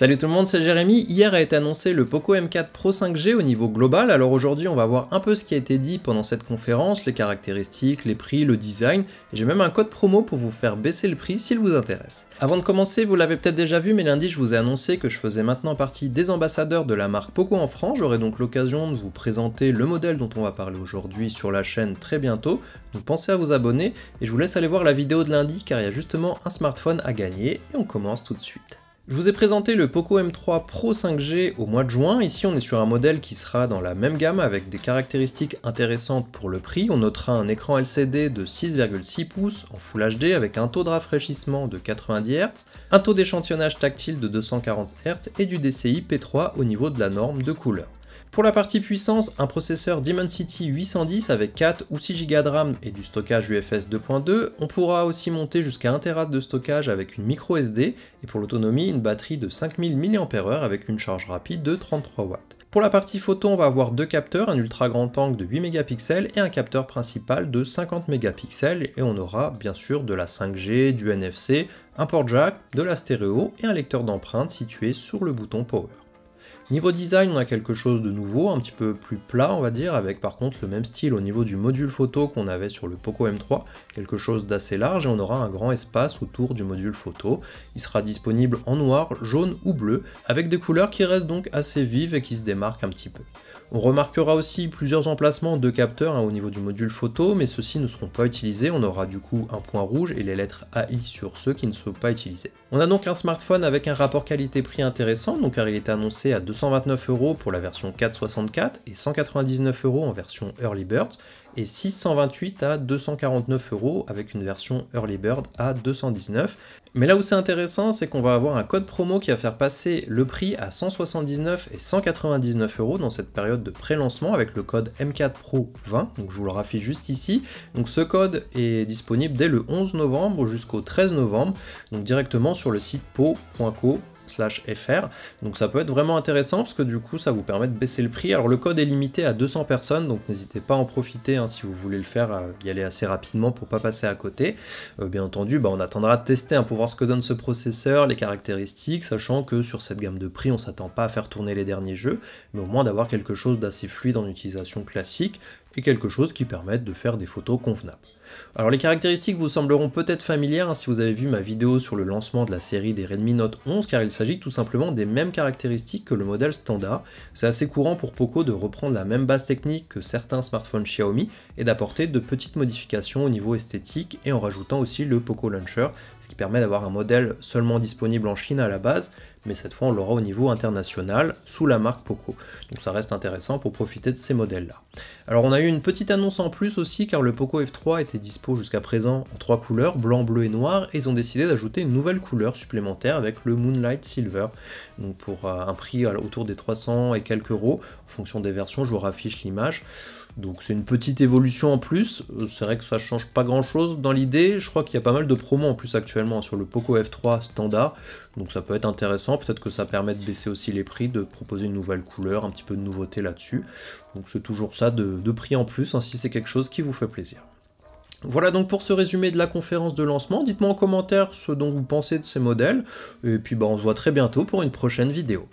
Salut tout le monde, c'est Jérémy. Hier a été annoncé le Poco M4 Pro 5G au niveau global, alors aujourd'hui on va voir un peu ce qui a été dit pendant cette conférence, les caractéristiques, les prix, le design, j'ai même un code promo pour vous faire baisser le prix s'il vous intéresse. Avant de commencer, vous l'avez peut-être déjà vu, mais lundi je vous ai annoncé que je faisais maintenant partie des ambassadeurs de la marque Poco en France, j'aurai donc l'occasion de vous présenter le modèle dont on va parler aujourd'hui sur la chaîne très bientôt, donc pensez à vous abonner, et je vous laisse aller voir la vidéo de lundi car il y a justement un smartphone à gagner, et on commence tout de suite. Je vous ai présenté le Poco M3 Pro 5G au mois de juin. Ici, on est sur un modèle qui sera dans la même gamme avec des caractéristiques intéressantes pour le prix. On notera un écran LCD de 6,6 pouces en Full HD avec un taux de rafraîchissement de 90 Hz, un taux d'échantillonnage tactile de 240 Hz et du DCI P3 au niveau de la norme de couleur. Pour la partie puissance, un processeur Dimensity 810 avec 4 ou 6 Go de RAM et du stockage UFS 2.2, on pourra aussi monter jusqu'à 1 Tera de stockage avec une micro SD et pour l'autonomie une batterie de 5000 mAh avec une charge rapide de 33 w Pour la partie photo, on va avoir deux capteurs, un ultra grand angle de 8 mégapixels et un capteur principal de 50 mégapixels et on aura bien sûr de la 5G, du NFC, un port jack, de la stéréo et un lecteur d'empreintes situé sur le bouton power. Niveau design, on a quelque chose de nouveau, un petit peu plus plat on va dire, avec par contre le même style au niveau du module photo qu'on avait sur le Poco M3, quelque chose d'assez large et on aura un grand espace autour du module photo. Il sera disponible en noir, jaune ou bleu, avec des couleurs qui restent donc assez vives et qui se démarquent un petit peu. On remarquera aussi plusieurs emplacements de capteurs hein, au niveau du module photo, mais ceux-ci ne seront pas utilisés, on aura du coup un point rouge et les lettres AI sur ceux qui ne sont pas utilisés. On a donc un smartphone avec un rapport qualité-prix intéressant, donc car il est annoncé à 200 129 euros pour la version 4.64 et 199 euros en version Early Bird et 628 à 249 euros avec une version Early Bird à 219. Mais là où c'est intéressant, c'est qu'on va avoir un code promo qui va faire passer le prix à 179 et 199 euros dans cette période de pré-lancement avec le code M4 Pro 20. Donc je vous le raffiche juste ici. Donc ce code est disponible dès le 11 novembre jusqu'au 13 novembre, donc directement sur le site po.co donc ça peut être vraiment intéressant parce que du coup ça vous permet de baisser le prix. Alors le code est limité à 200 personnes donc n'hésitez pas à en profiter hein, si vous voulez le faire, y aller assez rapidement pour pas passer à côté. Euh, bien entendu bah, on attendra de tester hein, pour voir ce que donne ce processeur, les caractéristiques, sachant que sur cette gamme de prix on s'attend pas à faire tourner les derniers jeux, mais au moins d'avoir quelque chose d'assez fluide en utilisation classique et quelque chose qui permette de faire des photos convenables. Alors les caractéristiques vous sembleront peut-être familières hein, si vous avez vu ma vidéo sur le lancement de la série des Redmi Note 11 car il s'agit tout simplement des mêmes caractéristiques que le modèle standard. C'est assez courant pour Poco de reprendre la même base technique que certains smartphones Xiaomi et d'apporter de petites modifications au niveau esthétique et en rajoutant aussi le Poco Launcher, ce qui permet d'avoir un modèle seulement disponible en Chine à la base, mais cette fois on l'aura au niveau international sous la marque Poco. Donc ça reste intéressant pour profiter de ces modèles-là. Alors on a eu une petite annonce en plus aussi car le Poco F3 était dispo jusqu'à présent en trois couleurs, blanc, bleu et noir, et ils ont décidé d'ajouter une nouvelle couleur supplémentaire avec le Moonlight Silver, donc pour euh, un prix autour des 300 et quelques euros, en fonction des versions, je vous raffiche l'image. Donc c'est une petite évolution en plus, euh, c'est vrai que ça change pas grand chose dans l'idée, je crois qu'il y a pas mal de promos en plus actuellement hein, sur le Poco F3 standard, donc ça peut être intéressant, peut-être que ça permet de baisser aussi les prix, de proposer une nouvelle couleur, un petit peu de nouveauté là-dessus, donc c'est toujours ça de, prix en plus, hein, si c'est quelque chose qui vous fait plaisir. Voilà donc pour ce résumé de la conférence de lancement. Dites-moi en commentaire ce dont vous pensez de ces modèles. Et puis bah, on se voit très bientôt pour une prochaine vidéo.